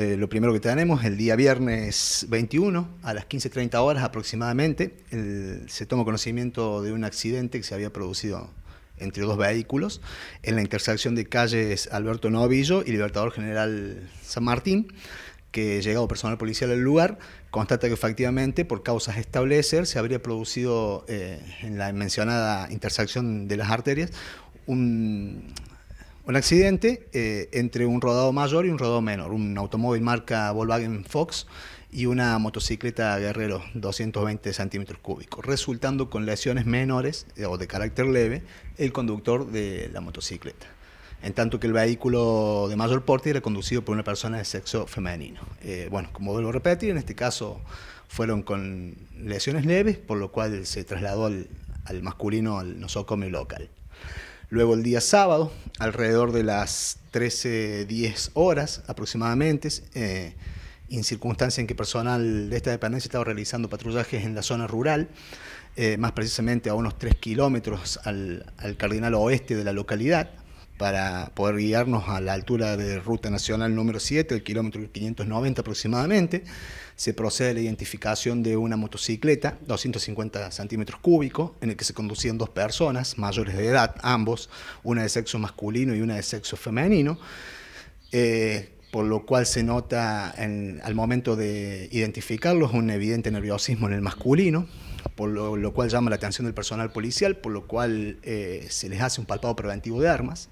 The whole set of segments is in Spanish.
Eh, lo primero que tenemos, el día viernes 21, a las 15.30 horas aproximadamente, se tomó conocimiento de un accidente que se había producido entre dos vehículos en la intersección de calles Alberto Novillo y Libertador General San Martín que llegado personal policial al lugar, constata que efectivamente, por causas establecer, se habría producido eh, en la mencionada intersección de las arterias un, un accidente eh, entre un rodado mayor y un rodado menor, un automóvil marca Volkswagen Fox y una motocicleta Guerrero 220 centímetros cúbicos, resultando con lesiones menores eh, o de carácter leve el conductor de la motocicleta. En tanto que el vehículo de mayor porte era conducido por una persona de sexo femenino. Eh, bueno, como vuelvo a repetir, en este caso fueron con lesiones leves, por lo cual se trasladó al, al masculino al nosocomio local. Luego el día sábado, alrededor de las 13.10 horas aproximadamente, en eh, circunstancia en que personal de esta dependencia estaba realizando patrullajes en la zona rural, eh, más precisamente a unos 3 kilómetros al, al cardinal oeste de la localidad, para poder guiarnos a la altura de Ruta Nacional número 7, el kilómetro 590 aproximadamente. Se procede a la identificación de una motocicleta, 250 centímetros cúbicos, en el que se conducían dos personas mayores de edad, ambos, una de sexo masculino y una de sexo femenino. Eh, por lo cual se nota al momento de identificarlos un evidente nerviosismo en el masculino, por lo, cual llama la atención del personal policial, por lo cual eh, se les hace un palpado preventivo de armas,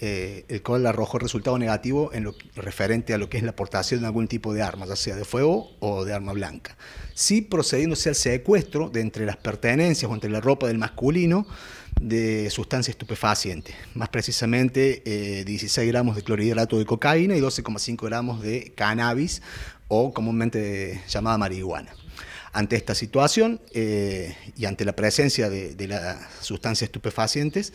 eh, el cual arrojó resultado negativo en lo referente a lo que es la aportación de algún tipo de armas, ya sea de fuego o de arma blanca. Sí procediéndose al secuestro de entre las pertenencias o entre la ropa del masculino de sustancia estupefaciente, más precisamente 16 eh, gramos de clorhidrato de cocaína y 12,5 gramos de cannabis o comúnmente llamada marihuana. Ante esta situación eh, y ante la presencia de, las sustancias estupefacientes,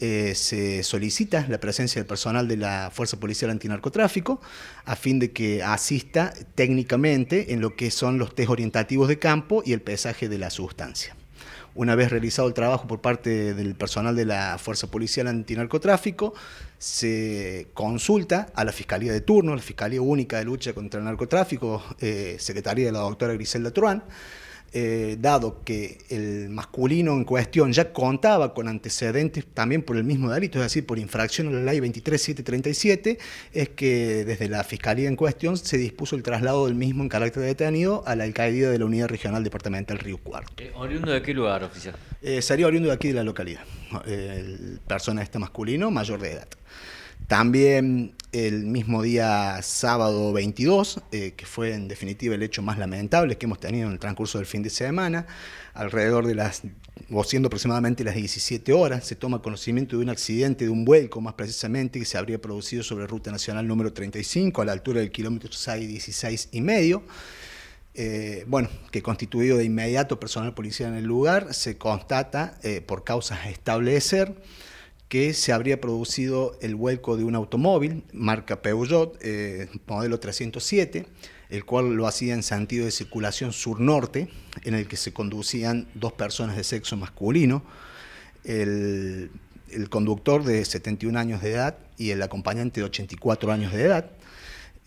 eh, se solicita la presencia del personal de la Fuerza Policial Antinarcotráfico a fin de que asista técnicamente en lo que son los test orientativos de campo y el pesaje de la sustancia. Una vez realizado el trabajo por parte del personal de la Fuerza Policial Antinarcotráfico, se consulta a la Fiscalía de turno, la Fiscalía Única de Lucha contra el Narcotráfico, secretaria eh, Secretaría de la doctora Griselda Truán, eh, dado que el masculino en cuestión ya contaba con antecedentes también por el mismo delito, es decir, por infracción a la ley 23737, es que desde la Fiscalía en cuestión se dispuso el traslado del mismo en carácter de detenido a la alcaldía de la Unidad Regional Departamental Río Cuarto. Eh, ¿Oriundo de qué lugar, oficial? Eh, sería oriundo de aquí de la localidad, el persona este masculino mayor de edad. También el mismo día sábado 22, eh, que fue en definitiva el hecho más lamentable que hemos tenido en el transcurso del fin de semana, alrededor de las, o siendo aproximadamente las 17 horas, se toma conocimiento de un accidente, de un vuelco más precisamente, que se habría producido sobre Ruta Nacional número 35, a la altura del kilómetro 6, 16 y medio. Eh, bueno, que constituido de inmediato personal policial en el lugar, se constata eh, por causas a establecer que se habría producido el vuelco de un automóvil, marca Peugeot, eh, modelo 307, el cual lo hacía en sentido de circulación sur-norte, en el que se conducían dos personas de sexo masculino, el, conductor de 71 años de edad y el acompañante de 84 años de edad.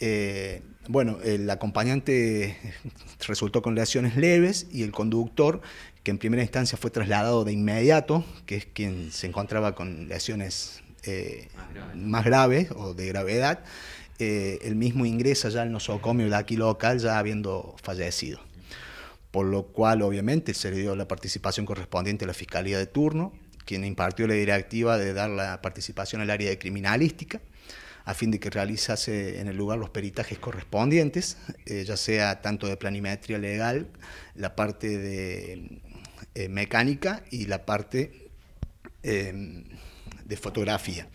Eh, bueno, el acompañante resultó con lesiones leves y el conductor, que en primera instancia fue trasladado de inmediato, que es quien se encontraba con lesiones eh, más, graves. o de gravedad, eh, el mismo ingresa ya al nosocomio de aquí local ya habiendo fallecido. Por lo cual, obviamente, se le dio la participación correspondiente a la Fiscalía de turno, quien impartió la directiva de dar la participación al área de criminalística a fin de que realizase en el lugar los peritajes correspondientes, eh, ya sea tanto de planimetría legal, la parte de eh, mecánica y la parte em, de fotografía.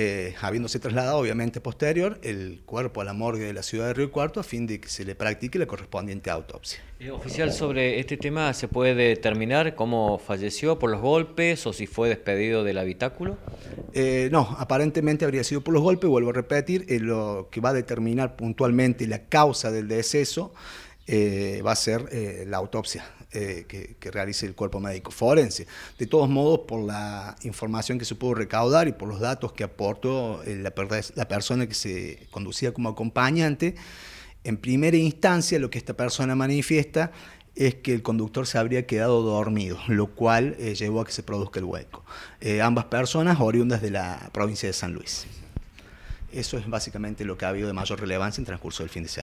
Eh, habiéndose trasladado, obviamente posterior, el cuerpo a la morgue de la ciudad de Río Cuarto a fin de que se le practique la correspondiente autopsia. Eh, oficial, sobre este tema, ¿se puede determinar cómo falleció por los golpes o si fue despedido del habitáculo? Eh, no, aparentemente habría sido por los golpes, vuelvo a repetir, lo que va a determinar puntualmente la causa del deceso va a ser la autopsia. Eh, que, realice el cuerpo médico forense. De todos modos, por la información que se pudo recaudar y por los datos que aportó eh, la, la persona que se conducía como acompañante, en primera instancia lo que esta persona manifiesta es que el conductor se habría quedado dormido, lo cual eh, llevó a que se produzca el hueco. ambas personas oriundas de la provincia de San Luis. Eso es básicamente lo que ha habido de mayor relevancia en transcurso del fin de semana.